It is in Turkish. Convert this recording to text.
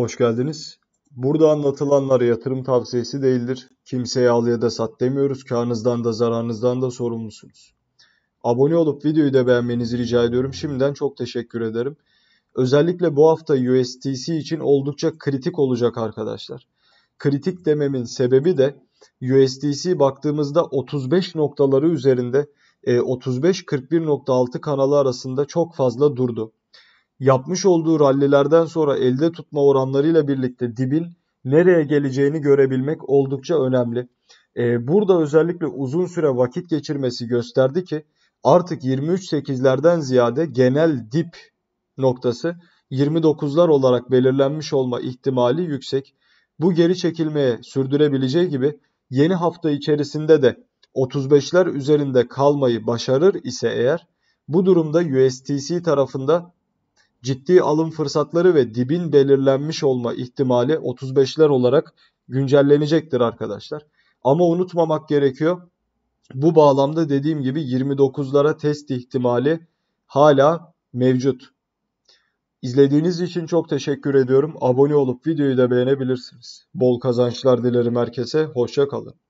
Hoş geldiniz. Burada anlatılanlar yatırım tavsiyesi değildir. Kimseye al ya da sat demiyoruz. Karnınızdan da zararınızdan da sorumlusunuz. Abone olup videoyu da beğenmenizi rica ediyorum. Şimdiden çok teşekkür ederim. Özellikle bu hafta USDC için oldukça kritik olacak arkadaşlar. Kritik dememin sebebi de USDC baktığımızda 35 noktaları üzerinde 35-41.6 e, kanalı arasında çok fazla durdu yapmış olduğu rallilerden sonra elde tutma oranlarıyla birlikte dibin nereye geleceğini görebilmek oldukça önemli. Ee, burada özellikle uzun süre vakit geçirmesi gösterdi ki artık 23.8'lerden ziyade genel dip noktası 29'lar olarak belirlenmiş olma ihtimali yüksek. Bu geri çekilmeye sürdürebileceği gibi yeni hafta içerisinde de 35'ler üzerinde kalmayı başarır ise eğer bu durumda USTC tarafında ciddi alım fırsatları ve dibin belirlenmiş olma ihtimali 35'ler olarak güncellenecektir arkadaşlar. Ama unutmamak gerekiyor. Bu bağlamda dediğim gibi 29'lara test ihtimali hala mevcut. İzlediğiniz için çok teşekkür ediyorum. Abone olup videoyu da beğenebilirsiniz. Bol kazançlar dilerim herkese. Hoşça kalın.